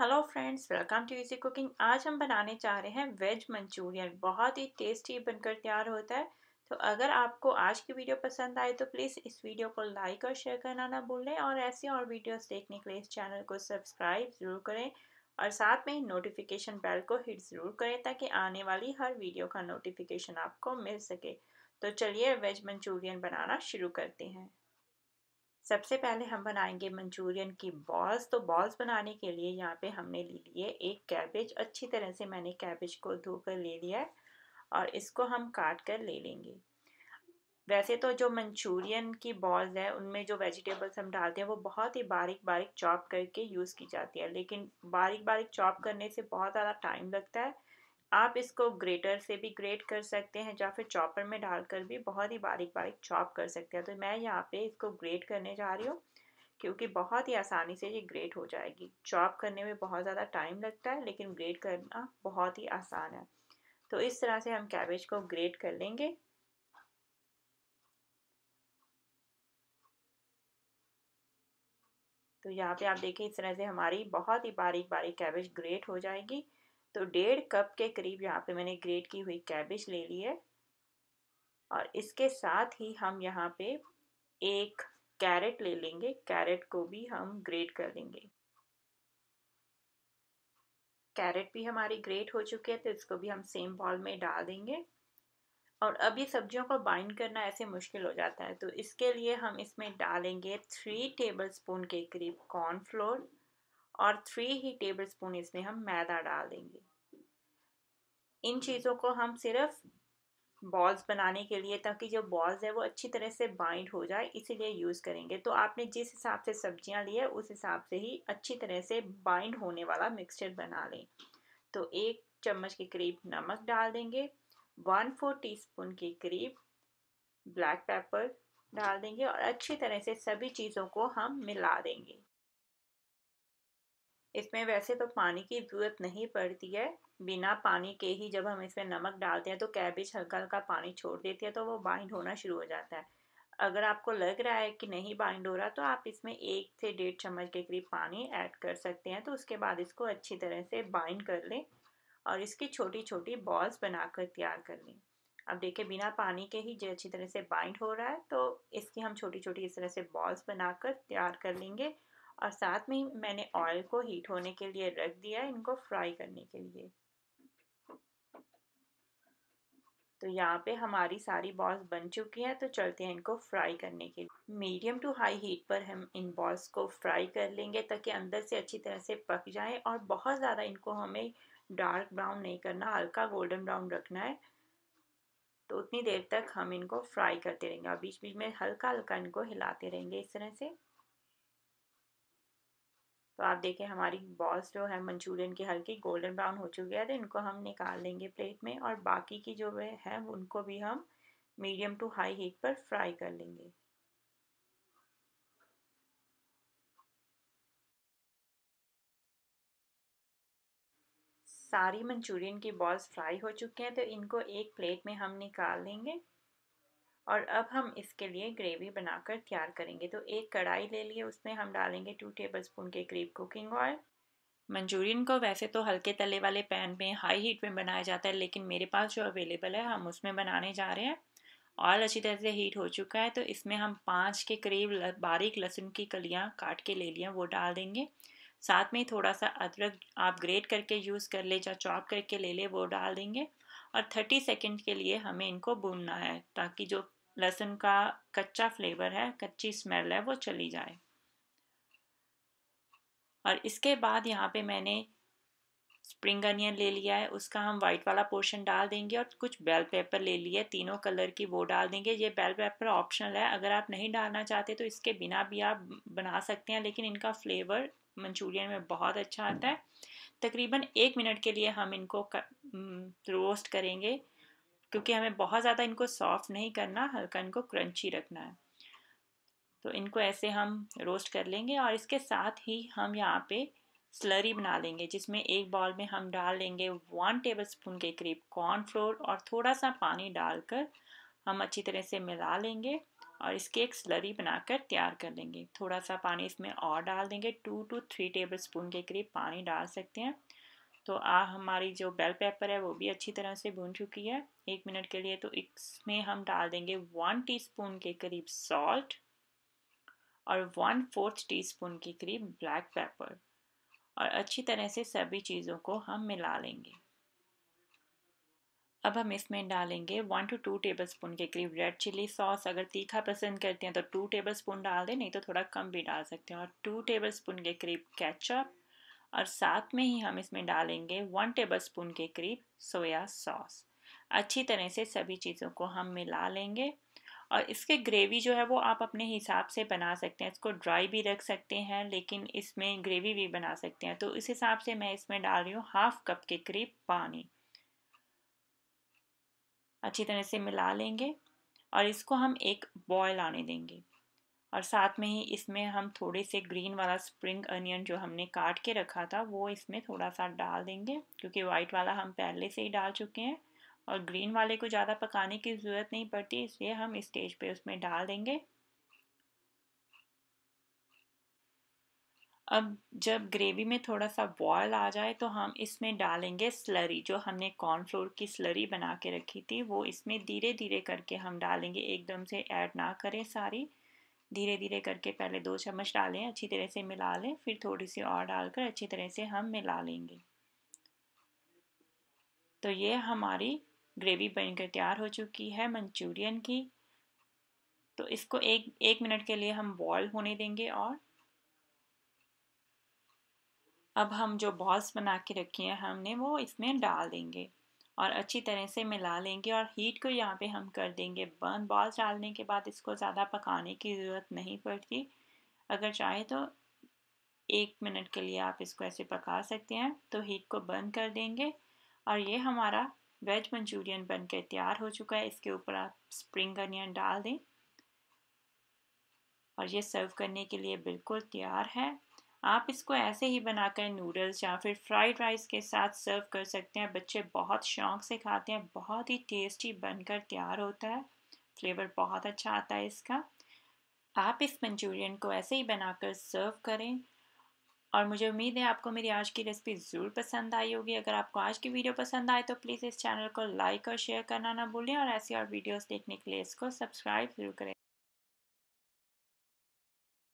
hello friends welcome to easy cooking आज हम बनाने जा रहे हैं वेज मंचूरियन बहुत ही टेस्टी बनकर तैयार होता है तो अगर आपको आज की वीडियो पसंद आए तो प्लीज़ इस वीडियो को लाइक और शेयर करना ना भूलें और ऐसे और वीडियोस देखने के लिए इस चैनल को सब्सक्राइब ज़रूर करें और साथ में नोटिफिकेशन बेल को हिट ज़रूर करें ताकि आने वाली हर वीडियो का नोटिफिकेशन आपको मिल सके तो चलिए वेज मंचूरियन बनाना शुरू करते हैं सबसे पहले हम बनाएंगे मंचूरियन की बॉल्स तो बॉल्स बनाने के लिए यहाँ पे हमने ले लिए एक कैबेज अच्छी तरह से मैंने कैबेज को धोकर ले लिया है और इसको हम काट कर ले लेंगे वैसे तो जो मंचूरियन की बॉल्स है उनमें जो वेजिटेबल्स हम डालते हैं वो बहुत ही बारीक बारीक चॉप करके यूज़ की जाती है लेकिन बारीक बारीक चॉप करने से बहुत ज़्यादा टाइम लगता है आप इसको ग्रेटर से भी ग्रेट कर सकते हैं या फिर चॉपर में डालकर भी बहुत ही बारीक बारीक चॉप कर सकते हैं तो मैं यहाँ पे इसको ग्रेट करने जा रही हूँ क्योंकि बहुत ही आसानी से ये ग्रेट हो जाएगी चॉप करने में बहुत ज़्यादा टाइम लगता है लेकिन ग्रेट करना बहुत ही आसान है तो इस तरह से हम कैबेज को ग्रेट कर लेंगे तो यहाँ पे आप देखें इस तरह से हमारी बहुत ही बारीक बारीक कैबेज ग्रेट हो जाएगी तो डेढ़ कप के करीब यहाँ पे मैंने ग्रेट की हुई कैबेज ले ली है और इसके साथ ही हम यहाँ पे एक कैरेट ले लेंगे कैरेट को भी हम ग्रेट कर देंगे कैरेट भी हमारी ग्रेट हो चुकी है तो इसको भी हम सेम बॉल में डाल देंगे और अब ये सब्जियों को बाइंड करना ऐसे मुश्किल हो जाता है तो इसके लिए हम इसमें डालेंगे थ्री टेबल स्पून के करीब कॉर्नफ्लोर और थ्री ही टेबल स्पून इसमें हम मैदा डाल देंगे इन चीज़ों को हम सिर्फ बॉल्स बनाने के लिए ताकि जो बॉल्स है वो अच्छी तरह से बाइंड हो जाए इसीलिए यूज़ करेंगे तो आपने जिस हिसाब से सब्जियां ली है उस हिसाब से ही अच्छी तरह से बाइंड होने वाला मिक्सचर बना लें तो एक चम्मच के करीब नमक डाल देंगे वन फोर टी के करीब ब्लैक पेपर डाल देंगे और अच्छी तरह से सभी चीज़ों को हम मिला देंगे इसमें वैसे तो पानी की ज़रूरत नहीं पड़ती है बिना पानी के ही जब हम इसमें नमक डालते हैं तो कैबेज हल्का हल्का पानी छोड़ देती है तो वो बाइंड होना शुरू हो जाता है अगर आपको लग रहा है कि नहीं बाइंड हो रहा तो आप इसमें एक से डेढ़ चम्मच के करीब पानी ऐड कर सकते हैं तो उसके बाद इसको अच्छी तरह से बाइंड कर लें और इसकी छोटी छोटी बॉल्स बनाकर तैयार कर लें अब देखिए बिना पानी के ही जो अच्छी तरह से बाइंड हो रहा है तो इसकी हम छोटी छोटी इस तरह से बॉल्स बनाकर तैयार कर लेंगे और साथ में मैंने ऑयल को हीट होने के लिए रख दिया इनको फ्राई करने के लिए तो यहाँ पे हमारी सारी बॉल्स बन चुकी हैं तो चलते हैं इनको फ्राई करने के लिए मीडियम टू हाई हीट पर हम इन बॉल्स को फ्राई कर लेंगे ताकि अंदर से अच्छी तरह से पक जाए और बहुत ज़्यादा इनको हमें डार्क ब्राउन नहीं करना हल्का गोल्डन ब्राउन रखना है तो उतनी देर तक हम इनको फ्राई करते रहेंगे और बीच बीच में हल्का हल्का इनको हिलाते रहेंगे इस तरह से तो आप देखें हमारी बॉल्स जो है मंचूरियन के हल्के गोल्डन ब्राउन हो चुके हैं तो इनको हम निकाल लेंगे प्लेट में और बाकी की जो है उनको भी हम मीडियम टू हाई हीट पर फ्राई कर लेंगे सारी मंचूरियन की बॉल्स फ्राई हो चुके हैं तो इनको एक प्लेट में हम निकाल लेंगे और अब हम इसके लिए ग्रेवी बनाकर तैयार करेंगे तो एक कढ़ाई ले लिए उसमें हम डालेंगे टू टेबल स्पून के करीब कुकिंग ऑयल मंचूरियन को वैसे तो हल्के तले वाले पैन में हाई हीट में बनाया जाता है लेकिन मेरे पास जो अवेलेबल है हम उसमें बनाने जा रहे हैं ऑयल अच्छी तरह से हीट हो चुका है तो इसमें हम पाँच के करीब बारीक लहसुन की कलियाँ काट के ले लिया वो डाल देंगे साथ में थोड़ा सा अदरक आप ग्रेट करके यूज़ कर ले या चॉप करके ले ले वो डाल देंगे और 30 सेकेंड के लिए हमें इनको भूनना है ताकि जो लहसुन का कच्चा फ्लेवर है कच्ची स्मेल है वो चली जाए और इसके बाद यहाँ पे मैंने स्प्रिंग अनियन ले लिया है उसका हम वाइट वाला पोर्शन डाल देंगे और कुछ बेल पेपर ले लिए तीनों कलर की वो डाल देंगे ये बेल पेपर ऑप्शनल है अगर आप नहीं डालना चाहते तो इसके बिना भी आप बना सकते हैं लेकिन इनका फ्लेवर मंचूरियन में बहुत अच्छा आता है तकरीबन एक मिनट के लिए हम इनको रोस्ट हम्म, करेंगे क्योंकि हमें बहुत ज़्यादा इनको सॉफ्ट नहीं करना हल्का इनको क्रंची रखना है तो इनको ऐसे हम रोस्ट कर लेंगे और इसके साथ ही हम यहाँ पे स्लरी बना लेंगे जिसमें एक बॉल में हम डाल लेंगे वन टेबल स्पून के करीब कॉर्नफ्लोर और थोड़ा सा पानी डालकर हम अच्छी तरह से मिला लेंगे और इसके एक स्लरी बनाकर तैयार कर लेंगे थोड़ा सा पानी इसमें और डाल देंगे two to three tablespoon के करीब पानी डाल सकते हैं तो आ हमारी जो बेल पेपर है वो भी अच्छी तरह से भून चुकी है एक मिनट के लिए तो इसमें हम डाल देंगे वन टीस्पून के करीब सॉल्ट और वन फोर्थ टीस्पून के करीब ब्लैक पेपर और अच्छी तरह से सभी चीज़ों को हम मिला लेंगे अब हम इसमें डालेंगे one to two tablespoon के करीब रेड चिली सॉस अगर तीखा पसंद करते हैं तो टू टेबल स्पून डाल दें नहीं तो थोड़ा कम भी डाल सकते हैं और टू टेबल स्पून के करीब केचप और साथ में ही हम इसमें डालेंगे वन टेबल स्पून के करीब सोया सॉस अच्छी तरह से सभी चीज़ों को हम मिला लेंगे और इसके ग्रेवी जो है वो आप अपने हिसाब से बना सकते हैं इसको ड्राई भी रख सकते हैं लेकिन इसमें ग्रेवी भी बना सकते हैं तो इस हिसाब से मैं इसमें डाल रही हूँ हाफ कप के करीब पानी अच्छी तरह से मिला लेंगे और इसको हम एक बॉयल आने देंगे और साथ में ही इसमें हम थोड़े से ग्रीन वाला स्प्रिंग अनियन जो हमने काट के रखा था वो इसमें थोड़ा सा डाल देंगे क्योंकि वाइट वाला हम पहले से ही डाल चुके हैं और ग्रीन वाले को ज़्यादा पकाने की ज़रूरत नहीं पड़ती इसलिए हम स्टेज पे उसमें डाल देंगे अब जब ग्रेवी में थोड़ा सा बॉयल आ जाए तो हम इसमें डालेंगे स्लरी जो हमने कॉर्नफ्लोर की स्लरी बना के रखी थी वो इसमें धीरे धीरे करके हम डालेंगे एकदम से ऐड ना करें सारी धीरे धीरे करके पहले दो चम्मच डालें अच्छी तरह से मिला लें फिर थोड़ी सी और डालकर अच्छी तरह से हम मिला लेंगे तो ये हमारी ग्रेवी बनकर तैयार हो चुकी है मंचूरियन की तो इसको एक एक मिनट के लिए हम बॉयल होने देंगे और अब हम जो बॉल्स बना के रखी हैं हमने वो इसमें डाल देंगे और अच्छी तरह से मिला लेंगे और हीट को यहाँ पे हम कर देंगे बर्न बॉल्स डालने के बाद इसको ज़्यादा पकाने की ज़रूरत नहीं पड़ती अगर चाहे तो एक मिनट के लिए आप इसको ऐसे पका सकते हैं तो हीट को बंद कर देंगे और ये हमारा वेज मंचूरियन बन तैयार हो चुका है इसके ऊपर आप स्प्रिंग अनियन डाल दें और ये सर्व करने के लिए बिल्कुल तैयार है आप इसको ऐसे ही बनाकर नूडल्स या फिर फ्राइड राइस के साथ सर्व कर सकते हैं बच्चे बहुत शौक से खाते हैं बहुत ही टेस्टी बनकर तैयार होता है फ्लेवर बहुत अच्छा आता है इसका आप इस मंचूरियन को ऐसे ही बनाकर सर्व करें और मुझे उम्मीद है आपको मेरी आज की रेसिपी ज़रूर पसंद आई होगी अगर आपको आज की वीडियो पसंद आए तो प्लीज़ इस चैनल को लाइक और शेयर करना ना भूलें और ऐसी और वीडियोस देखने के लिए इसको सब्सक्राइब जरूर करें